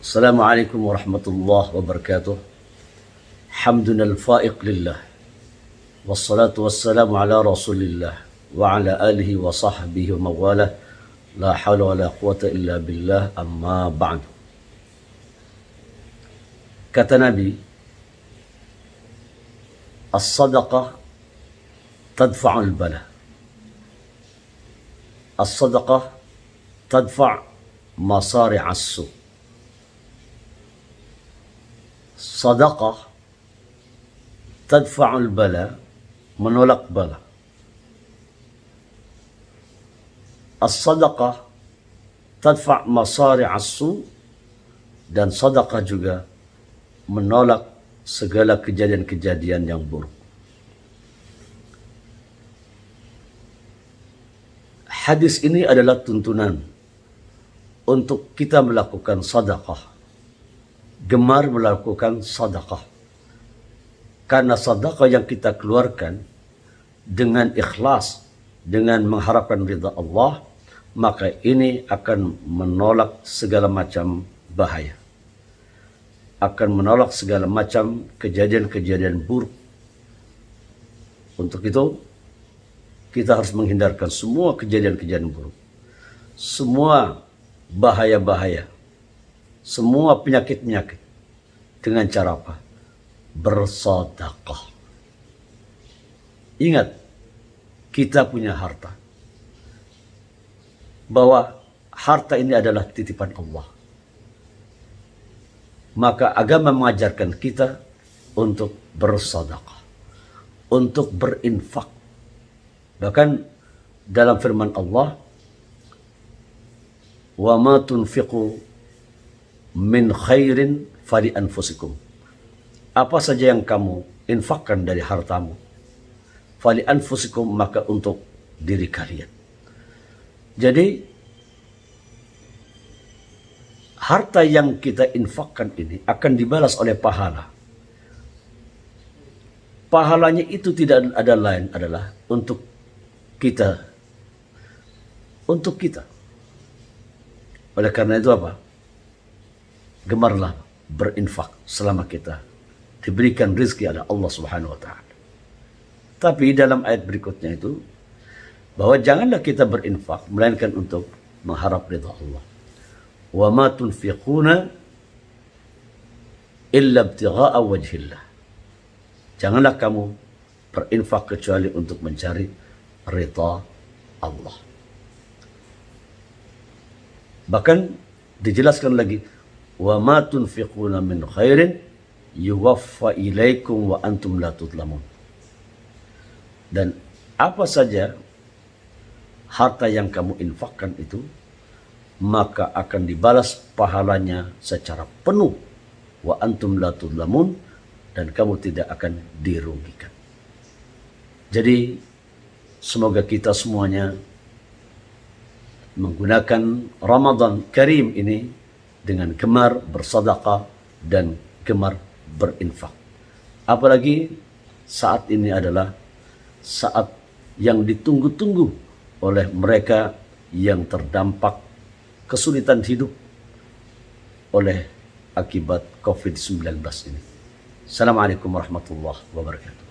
السلام عليكم ورحمة الله وبركاته حمدنا الفائق لله والصلاة والسلام على رسول الله وعلى آله وصحبه ومواله لا حول ولا قوة إلا بالله أما بعد kata Nabi As-sadaqah tadfa'ul bala As-sadaqah tadfa' masari'as sadaqah tadfa'ul bala menolak bala as-sadaqah tadfa' masari asu dan sadaqah juga menolak segala kejadian-kejadian yang buruk. Hadis ini adalah tuntunan untuk kita melakukan sadaqah gemar melakukan sedekah. Karena sedekah yang kita keluarkan dengan ikhlas, dengan mengharapkan ridha Allah, maka ini akan menolak segala macam bahaya. Akan menolak segala macam kejadian-kejadian buruk. Untuk itu, kita harus menghindarkan semua kejadian-kejadian buruk. Semua bahaya-bahaya semua penyakit-penyakit. Dengan cara apa? Bersodakoh. Ingat, kita punya harta. Bahwa harta ini adalah titipan Allah. Maka agama mengajarkan kita untuk bersodakoh. Untuk berinfak. Bahkan dalam firman Allah, وَمَا تُنْفِقُوا min khairin fali anfusikum. Apa saja yang kamu infakkan dari hartamu, fali anfusikum maka untuk diri kalian. Jadi harta yang kita infakkan ini akan dibalas oleh pahala. Pahalanya itu tidak ada lain adalah untuk kita untuk kita. Oleh karena itu apa? gemarlah berinfak selama kita diberikan rezeki oleh Allah Subhanahu wa taala. Tapi dalam ayat berikutnya itu bahwa janganlah kita berinfak melainkan untuk mengharap ridha Allah. Wa ma tunfiquna illa ibtigha'a wajhillah. Janganlah kamu berinfak kecuali untuk mencari ridha Allah. Bahkan dijelaskan lagi wa ma tunfiquna min khairin yuwaffa ilaikum wa antum la tudlamun. Dan apa saja harta yang kamu infakkan itu maka akan dibalas pahalanya secara penuh wa antum la tudlamun dan kamu tidak akan dirugikan. Jadi semoga kita semuanya menggunakan Ramadan Karim ini dengan gemar bersedekah dan gemar berinfak. Apalagi saat ini adalah saat yang ditunggu-tunggu oleh mereka yang terdampak kesulitan hidup oleh akibat COVID-19 ini. Assalamualaikum warahmatullahi wabarakatuh.